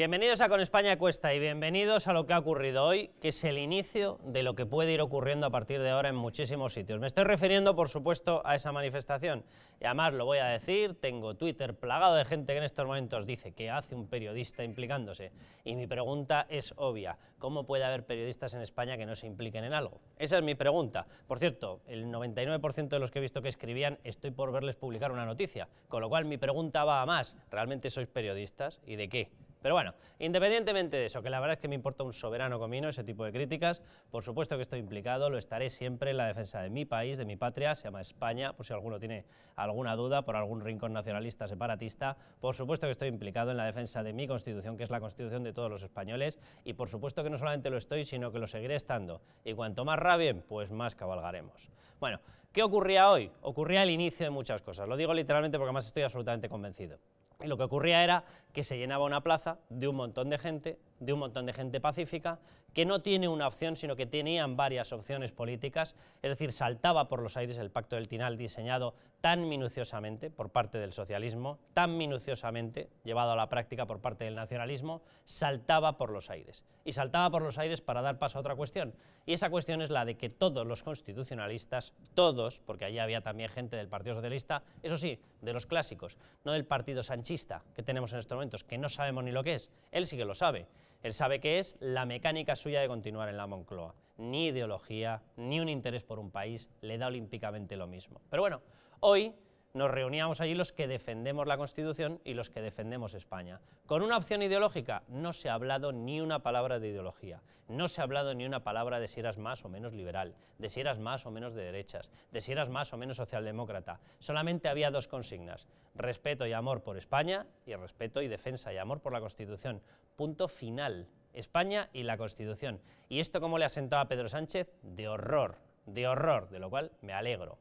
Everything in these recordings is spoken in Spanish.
Bienvenidos a Con España Cuesta y bienvenidos a lo que ha ocurrido hoy, que es el inicio de lo que puede ir ocurriendo a partir de ahora en muchísimos sitios. Me estoy refiriendo, por supuesto, a esa manifestación. Y además lo voy a decir, tengo Twitter plagado de gente que en estos momentos dice que hace un periodista implicándose. Y mi pregunta es obvia, ¿cómo puede haber periodistas en España que no se impliquen en algo? Esa es mi pregunta. Por cierto, el 99% de los que he visto que escribían, estoy por verles publicar una noticia. Con lo cual mi pregunta va a más, ¿realmente sois periodistas? ¿Y de qué? Pero bueno, independientemente de eso, que la verdad es que me importa un soberano comino ese tipo de críticas, por supuesto que estoy implicado, lo estaré siempre en la defensa de mi país, de mi patria, se llama España, por si alguno tiene alguna duda por algún rincón nacionalista separatista, por supuesto que estoy implicado en la defensa de mi constitución, que es la constitución de todos los españoles, y por supuesto que no solamente lo estoy, sino que lo seguiré estando, y cuanto más rabien, pues más cabalgaremos. Bueno, ¿qué ocurría hoy? Ocurría el inicio de muchas cosas, lo digo literalmente porque más estoy absolutamente convencido. Y lo que ocurría era que se llenaba una plaza de un montón de gente de un montón de gente pacífica que no tiene una opción, sino que tenían varias opciones políticas, es decir, saltaba por los aires el pacto del Tinal diseñado tan minuciosamente por parte del socialismo, tan minuciosamente llevado a la práctica por parte del nacionalismo, saltaba por los aires. Y saltaba por los aires para dar paso a otra cuestión, y esa cuestión es la de que todos los constitucionalistas, todos, porque allí había también gente del Partido Socialista, eso sí, de los clásicos, no del Partido Sanchista que tenemos en estos momentos, que no sabemos ni lo que es, él sí que lo sabe. Él sabe que es la mecánica suya de continuar en la Moncloa. Ni ideología, ni un interés por un país, le da olímpicamente lo mismo. Pero bueno, hoy nos reuníamos allí los que defendemos la Constitución y los que defendemos España. Con una opción ideológica no se ha hablado ni una palabra de ideología, no se ha hablado ni una palabra de si eras más o menos liberal, de si eras más o menos de derechas, de si eras más o menos socialdemócrata. Solamente había dos consignas, respeto y amor por España y respeto y defensa y amor por la Constitución. Punto final. España y la Constitución. ¿Y esto como le asentaba a Pedro Sánchez? De horror, de horror, de lo cual me alegro.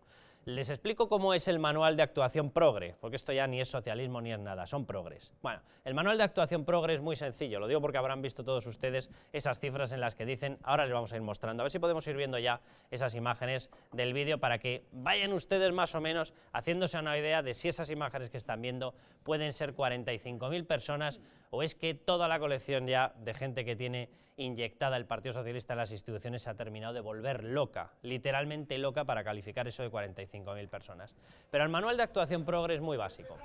Les explico cómo es el manual de actuación progre, porque esto ya ni es socialismo ni es nada, son progres. Bueno, el manual de actuación progre es muy sencillo, lo digo porque habrán visto todos ustedes esas cifras en las que dicen, ahora les vamos a ir mostrando, a ver si podemos ir viendo ya esas imágenes del vídeo para que vayan ustedes más o menos haciéndose una idea de si esas imágenes que están viendo pueden ser 45.000 personas o es que toda la colección ya de gente que tiene inyectada el Partido Socialista en las instituciones se ha terminado de volver loca, literalmente loca para calificar eso de 45 5.000 personas. Pero el manual de actuación progre es muy básico.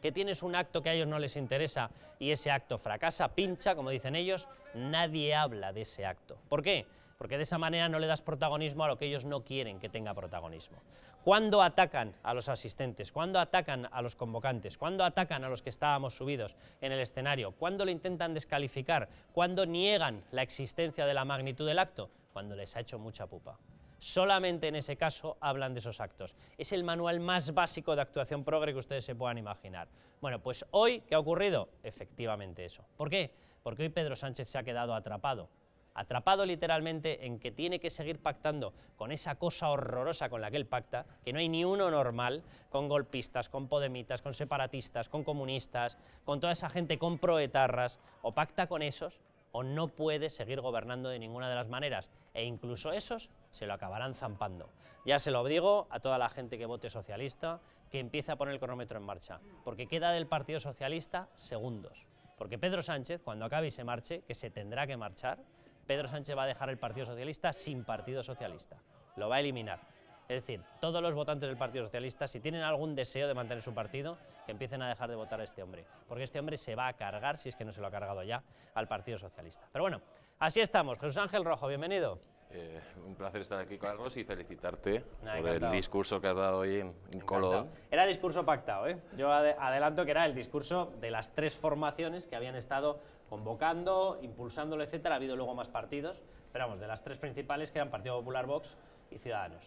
Que tienes un acto que a ellos no les interesa y ese acto fracasa, pincha, como dicen ellos, nadie habla de ese acto. ¿Por qué? Porque de esa manera no le das protagonismo a lo que ellos no quieren que tenga protagonismo. ¿Cuándo atacan a los asistentes? cuando atacan a los convocantes? cuando atacan a los que estábamos subidos en el escenario? cuando lo intentan descalificar? cuando niegan la existencia de la magnitud del acto? Cuando les ha hecho mucha pupa solamente en ese caso hablan de esos actos. Es el manual más básico de actuación progre que ustedes se puedan imaginar. Bueno, pues hoy, ¿qué ha ocurrido? Efectivamente eso. ¿Por qué? Porque hoy Pedro Sánchez se ha quedado atrapado atrapado literalmente en que tiene que seguir pactando con esa cosa horrorosa con la que él pacta, que no hay ni uno normal, con golpistas, con podemitas, con separatistas, con comunistas, con toda esa gente, con proetarras, o pacta con esos, o no puede seguir gobernando de ninguna de las maneras, e incluso esos se lo acabarán zampando. Ya se lo digo a toda la gente que vote socialista, que empiece a poner el cronómetro en marcha, porque queda del Partido Socialista segundos. Porque Pedro Sánchez, cuando acabe y se marche, que se tendrá que marchar, Pedro Sánchez va a dejar el Partido Socialista sin Partido Socialista. Lo va a eliminar. Es decir, todos los votantes del Partido Socialista, si tienen algún deseo de mantener su partido, que empiecen a dejar de votar a este hombre. Porque este hombre se va a cargar, si es que no se lo ha cargado ya, al Partido Socialista. Pero bueno, así estamos. Jesús Ángel Rojo, bienvenido. Eh, un placer estar aquí, con Carlos, y felicitarte por el discurso que has dado hoy en, Colón. Era discurso pactado, ¿eh? Yo adelanto que era el discurso de las tres formaciones que habían estado convocando, impulsándolo, etcétera. Ha habido luego más partidos, pero vamos, de las tres principales que eran Partido Popular, Vox y Ciudadanos.